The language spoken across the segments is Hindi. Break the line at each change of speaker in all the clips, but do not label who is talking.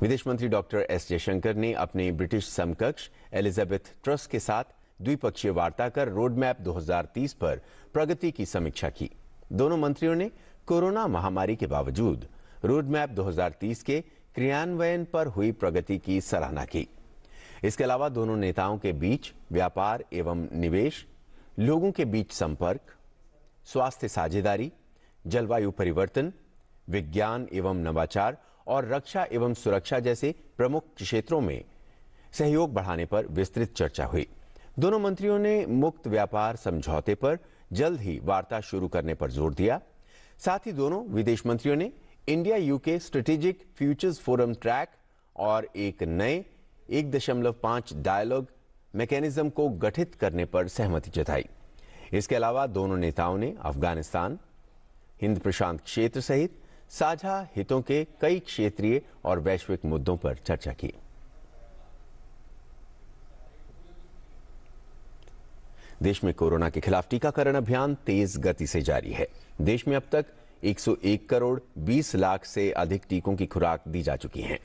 विदेश मंत्री डॉक्टर एस जयशंकर ने अपने ब्रिटिश समकक्ष एलिजाबेथ ट्रस के साथ द्विपक्षीय वार्ता कर रोडमैप 2030 पर प्रगति की समीक्षा की दोनों मंत्रियों ने कोरोना महामारी के बावजूद रोडमैप 2030 के क्रियान्वयन पर हुई प्रगति की सराहना की इसके अलावा दोनों नेताओं के बीच व्यापार एवं निवेश लोगों के बीच संपर्क स्वास्थ्य साझेदारी जलवायु परिवर्तन विज्ञान एवं नवाचार और रक्षा एवं सुरक्षा जैसे प्रमुख क्षेत्रों में सहयोग बढ़ाने पर विस्तृत चर्चा हुई दोनों मंत्रियों ने मुक्त व्यापार समझौते पर जल्द ही वार्ता शुरू करने पर जोर दिया साथ ही दोनों विदेश मंत्रियों ने India UK strategic futures forum track और एक नए एक दशमलव पांच डायलॉग मैकेनिज्म को गठित करने पर सहमति जताई इसके अलावा दोनों नेताओं ने अफगानिस्तान हिंद प्रशांत क्षेत्र सहित साझा हितों के कई क्षेत्रीय और वैश्विक मुद्दों पर चर्चा की देश में कोरोना के खिलाफ टीकाकरण अभियान तेज गति से जारी है देश में अब तक 101 करोड़ 20 लाख से अधिक टीकों की खुराक दी जा चुकी है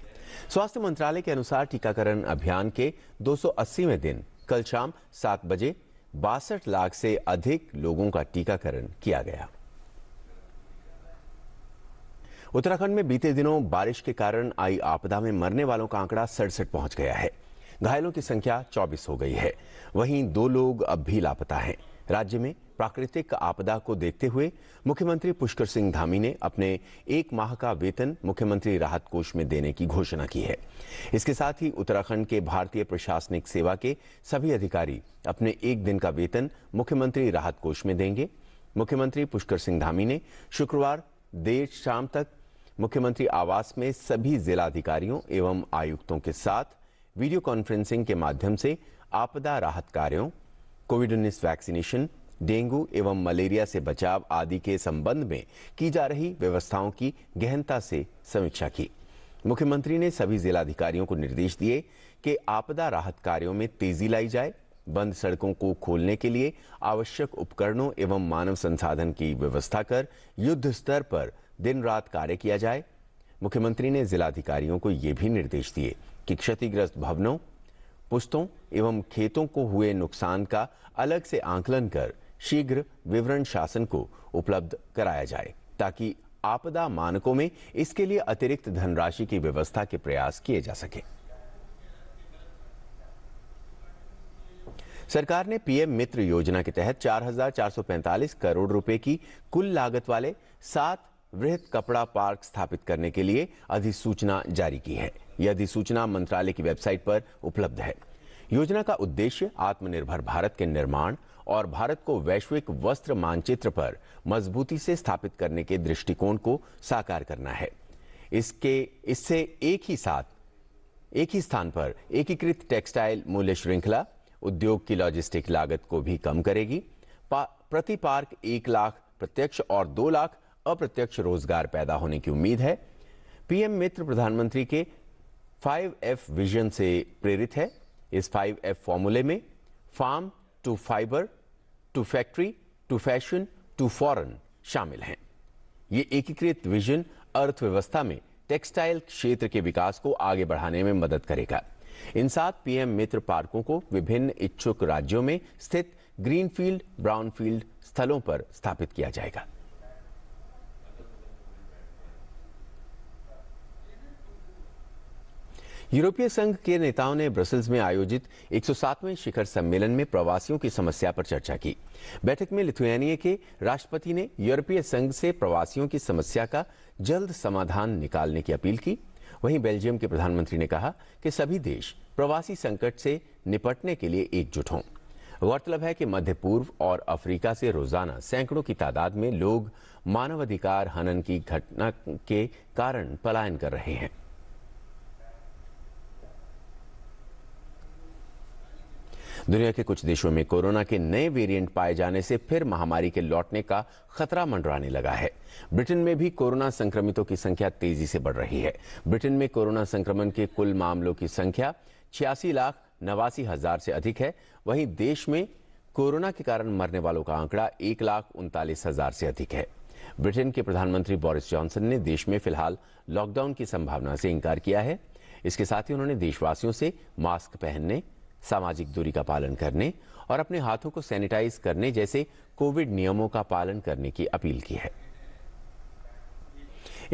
स्वास्थ्य मंत्रालय के अनुसार टीकाकरण अभियान के 280वें दिन कल शाम सात बजे बासठ लाख से अधिक लोगों का टीकाकरण किया गया उत्तराखंड में बीते दिनों बारिश के कारण आई आपदा में मरने वालों का आंकड़ा सड़सठ पहुंच गया है घायलों की संख्या 24 हो गई है वहीं दो लोग अब भी लापता हैं राज्य में प्राकृतिक आपदा को देखते हुए मुख्यमंत्री पुष्कर सिंह धामी ने अपने एक माह का वेतन मुख्यमंत्री राहत कोष में देने की घोषणा की है इसके साथ ही उत्तराखंड के भारतीय प्रशासनिक सेवा के सभी अधिकारी अपने एक दिन का वेतन मुख्यमंत्री राहत कोष में देंगे मुख्यमंत्री पुष्कर सिंह धामी ने शुक्रवार देर शाम तक मुख्यमंत्री आवास में सभी जिलाधिकारियों एवं आयुक्तों के साथ वीडियो कॉन्फ्रेंसिंग के माध्यम से आपदा राहत कार्यों कोविड उन्नीस वैक्सीनेशन डेंगू एवं मलेरिया से बचाव आदि के संबंध में की जा रही व्यवस्थाओं की गहनता से समीक्षा की मुख्यमंत्री ने सभी जिलाधिकारियों को निर्देश दिए कि आपदा राहत कार्यों में तेजी लाई जाए बंद सड़कों को खोलने के लिए आवश्यक उपकरणों एवं मानव संसाधन की व्यवस्था कर युद्ध स्तर पर दिन रात कार्य किया जाए मुख्यमंत्री ने जिलाधिकारियों को ये भी निर्देश दिए कि क्षतिग्रस्त भवनों पुस्तों एवं खेतों को हुए नुकसान का अलग से आंकलन कर शीघ्र विवरण शासन को उपलब्ध कराया जाए ताकि आपदा मानकों में इसके लिए अतिरिक्त धनराशि की व्यवस्था के प्रयास किए जा सके सरकार ने पीएम मित्र योजना के तहत 4,445 करोड़ रुपए की कुल लागत वाले सात वृहत कपड़ा पार्क स्थापित करने के लिए अधिसूचना जारी की है यह अधिसूचना मंत्रालय की वेबसाइट पर उपलब्ध है योजना का उद्देश्य आत्मनिर्भर भारत के निर्माण और भारत को वैश्विक वस्त्र मानचित्र पर मजबूती से स्थापित करने के दृष्टिकोण को साकार करना है इसके इससे एक ही साथ एक ही स्थान पर एकीकृत टेक्सटाइल मूल्य श्रृंखला उद्योग की लॉजिस्टिक लागत को भी कम करेगी प्रति पार्क एक लाख प्रत्यक्ष और दो लाख अप्रत्यक्ष रोजगार पैदा होने की उम्मीद है पीएम मित्र प्रधानमंत्री के 5F विजन से प्रेरित है इस 5F फॉर्मूले में farm to fibre to factory to fashion to foreign शामिल हैं ये एकीकृत विजन अर्थव्यवस्था में टेक्सटाइल क्षेत्र के विकास को आगे बढ़ाने में मदद करेगा इन सात पीएम मित्र पार्कों को विभिन्न इच्छुक राज्यों में स्थित ग्रीनफील्ड ब्राउनफील्ड स्थलों पर स्थापित किया जाएगा यूरोपीय संघ के नेताओं ने ब्रसल्स में आयोजित 107वें शिखर सम्मेलन में प्रवासियों की समस्या पर चर्चा की बैठक में लिथुआनिया के राष्ट्रपति ने यूरोपीय संघ से प्रवासियों की समस्या का जल्द समाधान निकालने की अपील की वहीं बेल्जियम के प्रधानमंत्री ने कहा कि सभी देश प्रवासी संकट से निपटने के लिए एकजुट हों गौरतलब है कि मध्य पूर्व और अफ्रीका से रोजाना सैकड़ों की तादाद में लोग मानवाधिकार हनन की घटना के कारण पलायन कर रहे हैं दुनिया के कुछ देशों में कोरोना के नए वेरिएंट पाए जाने से फिर महामारी के लौटने का खतरा मंडराने लगा है ब्रिटेन में भी कोरोना संक्रमितों की संख्या तेजी से बढ़ रही है ब्रिटेन में कोरोना संक्रमण के कुल मामलों की संख्या छियासी लाख नवासी हजार से अधिक है वहीं देश में कोरोना के कारण मरने वालों का आंकड़ा एक लाख उनतालीस हजार से अधिक है ब्रिटेन के प्रधानमंत्री बोरिस जॉनसन ने देश में फिलहाल लॉकडाउन की संभावना से इंकार किया है इसके साथ ही उन्होंने देशवासियों से मास्क पहनने सामाजिक दूरी का पालन करने और अपने हाथों को सैनिटाइज करने जैसे कोविड नियमों का पालन करने की अपील की है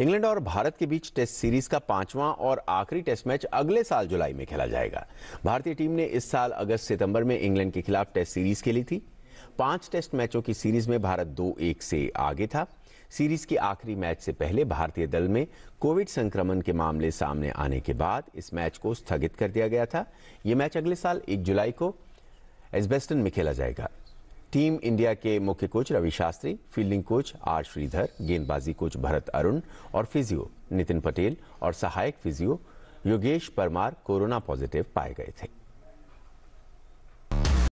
इंग्लैंड और भारत के बीच टेस्ट सीरीज का पांचवां और आखिरी टेस्ट मैच अगले साल जुलाई में खेला जाएगा भारतीय टीम ने इस साल अगस्त सितंबर में इंग्लैंड के खिलाफ टेस्ट सीरीज खेली थी पांच टेस्ट मैचों की सीरीज में भारत दो एक से आगे था सीरीज के आखिरी मैच से पहले भारतीय दल में कोविड संक्रमण के मामले सामने आने के बाद इस मैच को स्थगित कर दिया गया था यह मैच अगले साल एक जुलाई को एजबेस्टन में खेला जाएगा टीम इंडिया के मुख्य coach Ravi Shastri fielding coach R Sridhar गेंदबाजी कोच भरत अरुण और फिजियो नितिन पटेल और सहायक physio Yogesh Parmar corona positive पाए गए थे